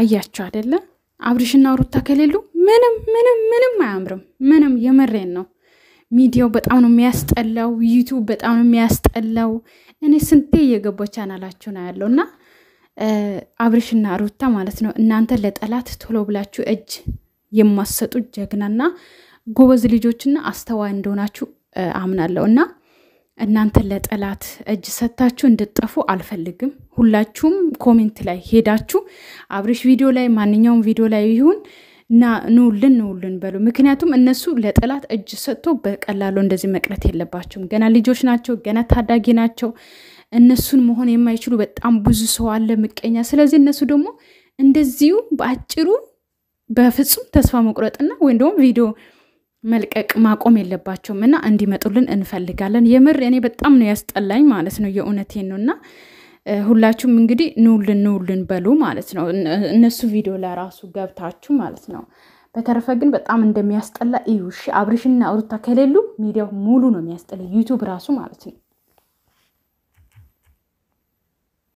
አያችሁ አይደለ? አብርሽና ሩታ ከሌሉ ምንም ምንም ምንም አያምርም። ምንም የመሬን ነው። ሚዲያው በጣም ነው የሚያስጠላው። ዩቱብ በጣም ነው የሚያስጠላው። እኔ ስንቴ እየገባሁ ቻናላችሁ ነው ያለው እና አብርሽና ሩታ ማለት ነው እናንተ ለጠላት ቶሎ ብላችሁ እጅ የማሰጡ ጀግናና ጎበዝ ልጆችና አስተዋይ እንደሆናችሁ አምናለሁ እና እናንተን ለጠላት እጅ ሰጥታችሁ እንድጠፉ አልፈልግም። ሁላችሁም ኮሜንት ላይ ሄዳችሁ አብርሽ ቪዲዮ ላይ ማንኛውም ቪዲዮ ላይ ይሁን እና ንውልን ንውልን በሉ። ምክንያቱም እነሱ ለጠላት እጅ ሰጥቶ በቀላሉ እንደዚህ መቅረት የለባቸውም። ገና ልጆች ናቸው፣ ገና ታዳጊ ናቸው። እነሱን መሆን የማይችሉ በጣም ብዙ ሰው አለ ምቀኛ። ስለዚህ እነሱ ደግሞ እንደዚሁ በአጭሩ በፍጹም ተስፋ መቁረጥና ወይም ደግሞ ቪዲዮ መልቀቅ ማቆም የለባቸውም እና እንዲመጡልን እንፈልጋለን። የምር እኔ በጣም ነው ያስጠላኝ ማለት ነው። የእውነቴን ነው እና ሁላችሁም እንግዲህ ንውልን ንውልን በሉ ማለት ነው። እነሱ ቪዲዮ ለራሱ ገብታችሁ ማለት ነው። በተረፈ ግን በጣም እንደሚያስጠላ እዩ። እሺ አብርሽና ሩታ ከሌሉ ሚዲያው ሙሉ ነው የሚያስጠላ ዩቱብ ራሱ ማለት ነው።